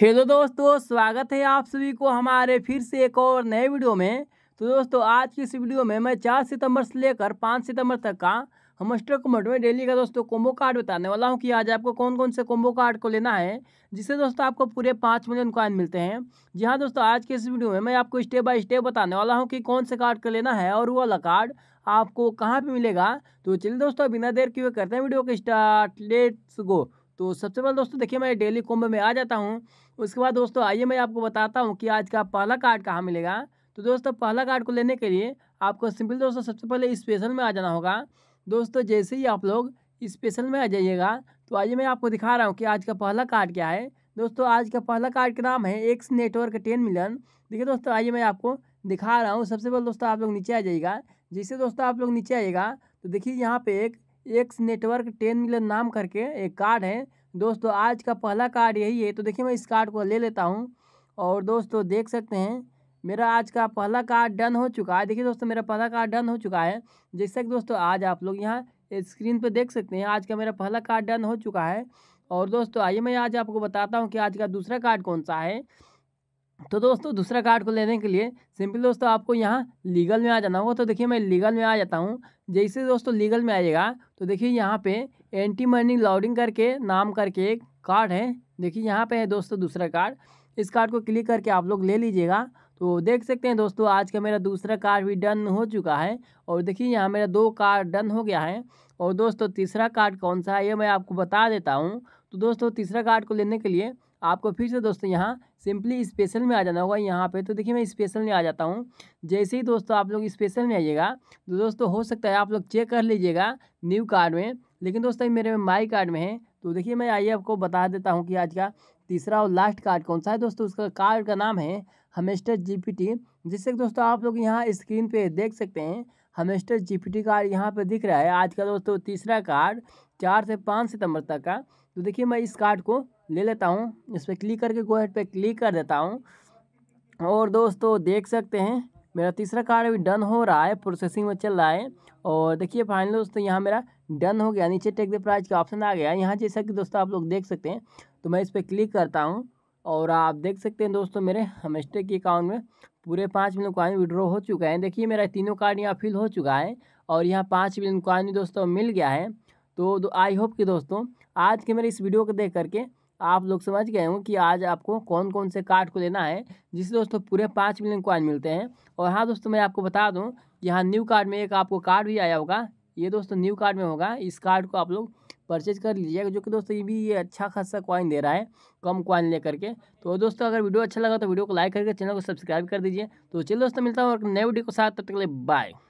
hello दोस्तों स्वागत है आप सभी को हमारे फिर से एक और नए वीडियो में तो दोस्तों आज की इस वीडियो में मैं चार सितंबर से लेकर पाँच सितंबर तक का हम स्टॉक मोड में डेली का दोस्तों कोम्बो कार्ड बताने वाला हूँ कि आज आपको कौन कौन से कोम्बो कार्ड को लेना है जिससे दोस्तों आपको पूरे पाँच मिलियन कॉइन मिलते हैं जी हाँ दोस्तों आज के इस वीडियो में मैं आपको स्टेप बाय स्टेप बताने वाला हूँ कि कौन से कार्ड को लेना है और वो वाला कार्ड आपको कहाँ पर मिलेगा तो चलिए दोस्तों बिना देर वे करते हैं वीडियो को स्टार्ट लेट्स गो तो सबसे पहले दोस्तों देखिए मैं डेली कॉम्बो में आ जाता हूँ उसके बाद दोस्तों आइए मैं आपको बताता हूँ कि आज का पहला कार्ड कहाँ मिलेगा तो दोस्तों पहला कार्ड को लेने के लिए आपको सिंपल दोस्तों सबसे पहले स्पेशल में आ जाना होगा दोस्तों जैसे ही आप लोग स्पेशल में आ जाइएगा तो आइए मैं आपको दिखा रहा हूँ कि आज का पहला कार्ड क्या है दोस्तों आज का पहला कार्ड का नाम है एक्स नेटवर्क टेन मिलियन देखिए दोस्तों आइए मैं आपको दिखा रहा हूँ सबसे पहले दोस्तों आप लोग नीचे आ जाइएगा जैसे दोस्तों आप लोग नीचे आइएगा तो देखिए यहाँ पे एक एक्स नेटवर्क टेन मिलियन नाम करके एक कार्ड है दोस्तों आज का पहला कार्ड यही है तो देखिए मैं इस कार्ड को ले लेता हूँ और दोस्तों देख सकते हैं मेरा आज का पहला कार्ड डन हो चुका है देखिए दोस्तों मेरा पहला कार्ड डन हो चुका है जैसा कि दोस्तों आज आप लोग यहाँ स्क्रीन पर देख सकते हैं आज का मेरा पहला कार्ड डन हो चुका है और दोस्तों आइए मैं आज आपको बताता हूँ कि आज का दूसरा कार्ड कौन सा है तो दोस्तों दूसरा कार्ड को लेने के लिए सिंपल दोस्तों आपको यहाँ लीगल में आ जाना होगा तो देखिए मैं लीगल में आ जाता हूँ जैसे दोस्तों लीगल में आइएगा तो देखिए यहाँ पे एंटी मनी लॉडिंग करके नाम करके एक कार्ड है देखिए यहाँ पे है दोस्तों दूसरा कार्ड इस कार्ड को क्लिक करके आप लोग ले लीजिएगा तो देख सकते हैं दोस्तों आज का मेरा दूसरा कार्ड भी डन हो चुका है और देखिए यहाँ मेरा दो कार्ड डन हो गया है और दोस्तों तीसरा कार्ड कौन सा है ये मैं आपको बता देता हूँ तो दोस्तों तीसरा कार्ड को लेने के लिए आपको फिर से दोस्तों यहाँ सिंपली स्पेशल में आ जाना होगा यहाँ पे तो देखिए मैं स्पेशल में आ जाता हूँ जैसे ही दोस्तों आप लोग स्पेशल में आइएगा तो दोस्तों हो सकता है आप लोग चेक कर लीजिएगा न्यू कार्ड में लेकिन दोस्तों मेरे में माई कार्ड में है तो देखिए मैं आइए आपको बता देता हूँ कि आज का तीसरा और लास्ट कार्ड कौन सा है दोस्तों उसका कार्ड का नाम है हमेस्टर टी जिससे दोस्तों आप लोग यहाँ स्क्रीन पे देख सकते हैं हमेस्टर टी कार्ड यहाँ पे दिख रहा है आज का दोस्तों तीसरा कार्ड चार से पाँच सितंबर तक का तो देखिए मैं इस कार्ड को ले लेता हूँ इस पर क्लिक करके गो हेड पर क्लिक कर देता हूँ और दोस्तों देख सकते हैं मेरा तीसरा कार्ड अभी डन हो रहा है प्रोसेसिंग में चल रहा है और देखिए फाइनल दोस्तों यहाँ मेरा डन हो गया नीचे टेक द प्राइज का ऑप्शन आ गया यहाँ जैसा कि दोस्तों आप लोग देख सकते हैं तो मैं इस पर क्लिक करता हूँ और आप देख सकते हैं दोस्तों मेरे हमेस्टे के अकाउंट में पूरे पाँच मिलियन कॉइन विड्रॉ हो चुका है देखिए मेरा तीनों कार्ड यहाँ फिल हो चुका है और यहाँ पाँच मिलियन कॉइन दोस्तों मिल गया है तो आई तो होप कि दोस्तों आज के मेरे इस वीडियो को देख करके आप लोग समझ गए हों कि आज आपको कौन कौन से कार्ड को लेना है जिससे दोस्तों पूरे पाँच मिलियन कॉइन मिलते हैं और हाँ दोस्तों मैं आपको बता दूँ कि हाँ न्यू कार्ड में एक आपको कार्ड भी आया होगा ये दोस्तों न्यू कार्ड में होगा इस कार्ड को आप लोग परचेज कर लीजिएगा जो कि दोस्तों ये भी ये अच्छा खासा कॉइन दे रहा है कम कॉइन ले करके तो दोस्तों अगर वीडियो अच्छा लगा तो वीडियो को लाइक करके चैनल को सब्सक्राइब कर दीजिए तो चलिए दोस्तों मिलता हूँ और नए वीडियो के साथ तब तक के लिए बाय